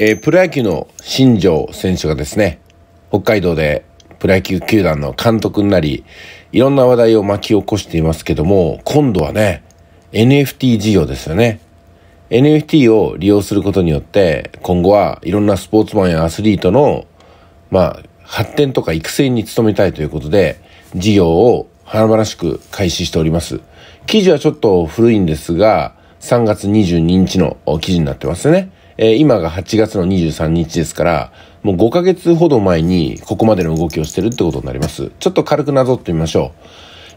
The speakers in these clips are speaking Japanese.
えー、プロ野球の新庄選手がですね、北海道でプロ野球球団の監督になり、いろんな話題を巻き起こしていますけども、今度はね、NFT 事業ですよね。NFT を利用することによって、今後はいろんなスポーツマンやアスリートの、まあ、発展とか育成に努めたいということで、事業を華々しく開始しております。記事はちょっと古いんですが、3月22日の記事になってますね。えー、今が8月の23日ですから、もう5ヶ月ほど前にここまでの動きをしてるってことになります。ちょっと軽くなぞってみましょ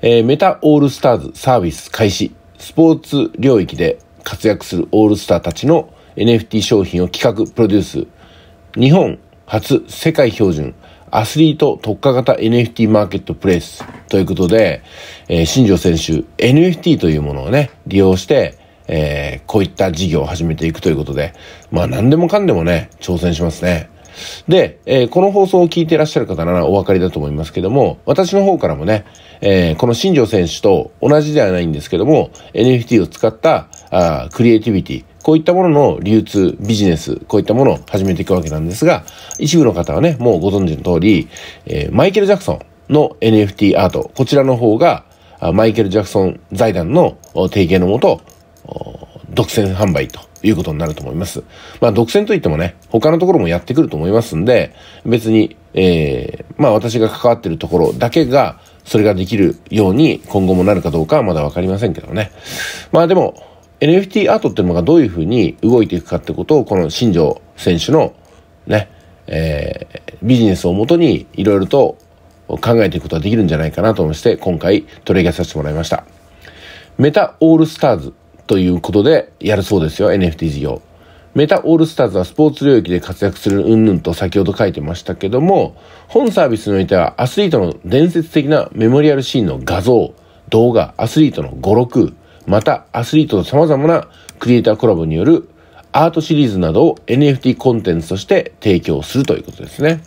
う。えー、メタオールスターズサービス開始。スポーツ領域で活躍するオールスターたちの NFT 商品を企画、プロデュース。日本初世界標準アスリート特化型 NFT マーケットプレイスということで、えー、新庄選手 NFT というものをね、利用して、えー、こういった事業を始めていくということで、まあ何でもかんでもね、挑戦しますね。で、えー、この放送を聞いていらっしゃる方ならお分かりだと思いますけども、私の方からもね、えー、この新庄選手と同じではないんですけども、NFT を使ったあクリエイティビティ、こういったものの流通、ビジネス、こういったものを始めていくわけなんですが、一部の方はね、もうご存知の通り、えー、マイケル・ジャクソンの NFT アート、こちらの方が、マイケル・ジャクソン財団の提携のもと、独占販売ということになると思います。まあ、独占といってもね、他のところもやってくると思いますんで、別に、えー、まあ、私が関わってるところだけが、それができるように今後もなるかどうかはまだわかりませんけどね。まあでも、NFT アートっていうのがどういうふうに動いていくかってことを、この新庄選手のね、えー、ビジネスをもとにいろいろと考えていくことができるんじゃないかなと思いまして、今回取り上げさせてもらいました。メタオールスターズということでやるそうですよ、NFT 事業。メタオールスターズはスポーツ領域で活躍するうんぬんと先ほど書いてましたけども、本サービスにおいてはアスリートの伝説的なメモリアルシーンの画像、動画、アスリートの語録、またアスリートと様々なクリエイターコラボによるアートシリーズなどを NFT コンテンツとして提供するということですね。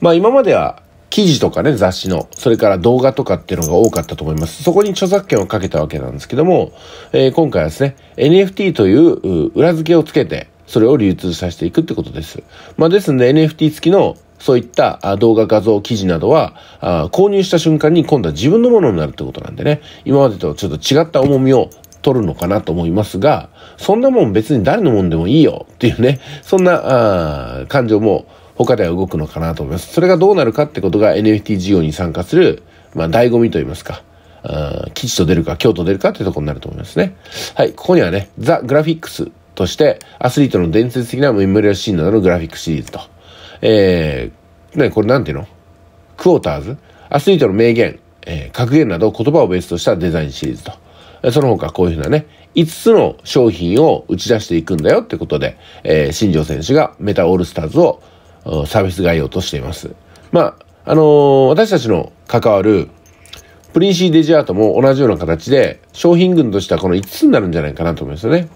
まあ今までは記事とかね、雑誌の、それから動画とかっていうのが多かったと思います。そこに著作権をかけたわけなんですけども、えー、今回はですね、NFT という裏付けをつけて、それを流通させていくってことです。まあ、ですんで NFT 付きのそういった動画、画像、記事などは、購入した瞬間に今度は自分のものになるってことなんでね、今までとちょっと違った重みを取るのかなと思いますが、そんなもん別に誰のもんでもいいよっていうね、そんな、感情も他では動くのかなと思います。それがどうなるかってことが NFT 事業に参加する、まあ、醍醐味といいますか、基地と出るか、京都出るかっていうところになると思いますね。はい、ここにはね、ザ・グラフィックスとして、アスリートの伝説的なメモリアシーンなどのグラフィックシリーズと、えー、ね、これなんていうのクォーターズアスリートの名言、えー、格言など言葉をベースとしたデザインシリーズと。その他こういうふうなね、5つの商品を打ち出していくんだよってことで、えー、新庄選手がメタオールスターズをサービス概要としています。まあ、あのー、私たちの関わるプリンシーデジアートも同じような形で商品群としてはこの5つになるんじゃないかなと思いますよね。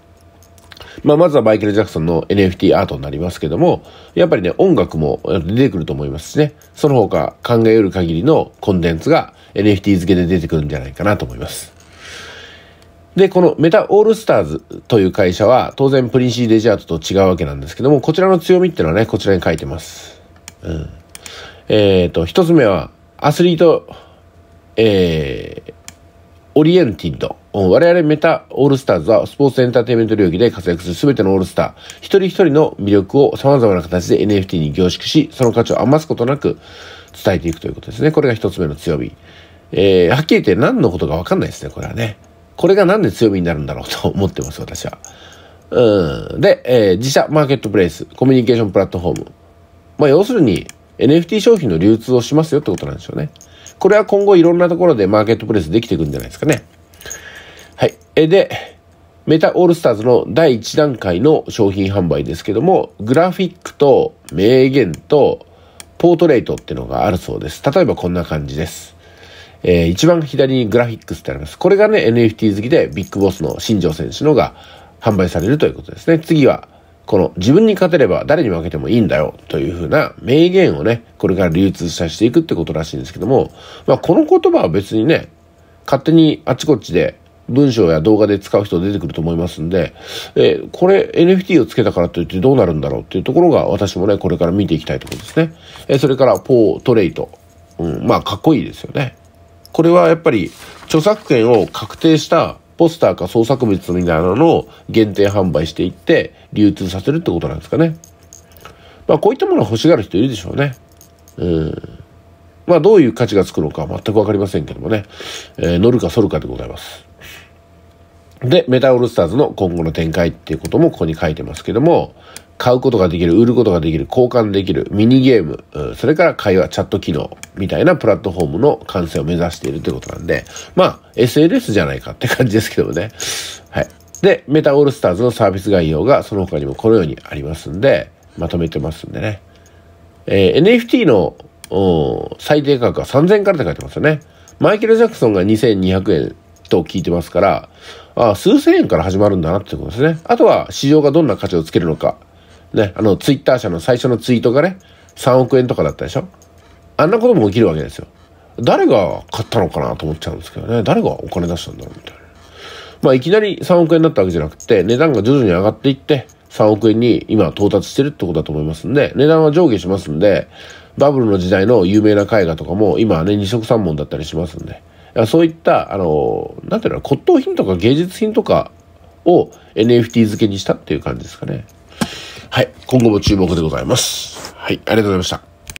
まあ、まずはマイケル・ジャクソンの NFT アートになりますけども、やっぱりね、音楽も出てくると思いますしね、その他考えうる限りのコンテンツが NFT 付けで出てくるんじゃないかなと思います。で、このメタオールスターズという会社は、当然プリンシーデジャートと違うわけなんですけども、こちらの強みっていうのはね、こちらに書いてます。うん。えっ、ー、と、一つ目は、アスリート、えー、オリエンティッド。我々メタオールスターズはスポーツエンターテイメント領域で活躍する全てのオールスター、一人一人の魅力を様々な形で NFT に凝縮し、その価値を余すことなく伝えていくということですね。これが一つ目の強み。えー、はっきり言って何のことかわかんないですね、これはね。これがなんで強みになるんだろうと思ってます、私は。うん。で、えー、自社マーケットプレイス、コミュニケーションプラットフォーム。まあ、要するに NFT 商品の流通をしますよってことなんですよね。これは今後いろんなところでマーケットプレイスできていくんじゃないですかね。はい。え、で、メタオールスターズの第1段階の商品販売ですけども、グラフィックと名言とポートレートっていうのがあるそうです。例えばこんな感じです。えー、一番左にグラフィックスってあります。これがね、NFT 好きでビッグボスの新庄選手のが販売されるということですね。次は、この自分に勝てれば誰に負けてもいいんだよというふうな名言をね、これから流通させていくってことらしいんですけども、まあこの言葉は別にね、勝手にあちこちで文章や動画で使う人出てくると思いますんで、えー、これ NFT をつけたからといってどうなるんだろうっていうところが私もね、これから見ていきたいところですね。えー、それから、ポートレイト。うん、まあかっこいいですよね。これはやっぱり著作権を確定したポスターか創作物みたいなのを限定販売していって流通させるってことなんですかね。まあこういったものは欲しがる人いるでしょうね。うん。まあどういう価値がつくのか全くわかりませんけどもね。えー、乗るか反るかでございます。で、メタオールスターズの今後の展開っていうこともここに書いてますけども、買うことができる、売ることができる、交換できる、ミニゲーム、それから会話、チャット機能、みたいなプラットフォームの完成を目指しているということなんで、まあ、SNS じゃないかって感じですけどもね。はい。で、メタオールスターズのサービス概要がその他にもこのようにありますんで、まとめてますんでね。えー、NFT の最低価格は3000円からって書いてますよね。マイケル・ジャクソンが2200円と聞いてますから、あ数千円から始まるんだなってことですね。あとは市場がどんな価値をつけるのか、ね、あの、ツイッター社の最初のツイートがね、3億円とかだったでしょあんなことも起きるわけですよ。誰が買ったのかなと思っちゃうんですけどね。誰がお金出したんだろうみたいな。まあ、いきなり3億円だったわけじゃなくて、値段が徐々に上がっていって、3億円に今到達してるってことだと思いますんで、値段は上下しますんで、バブルの時代の有名な絵画とかも今はね、二色三文だったりしますんで、そういった、あの、なんていうの、骨董品とか芸術品とかを NFT 付けにしたっていう感じですかね。はい。今後も注目でございます。はい。ありがとうございました。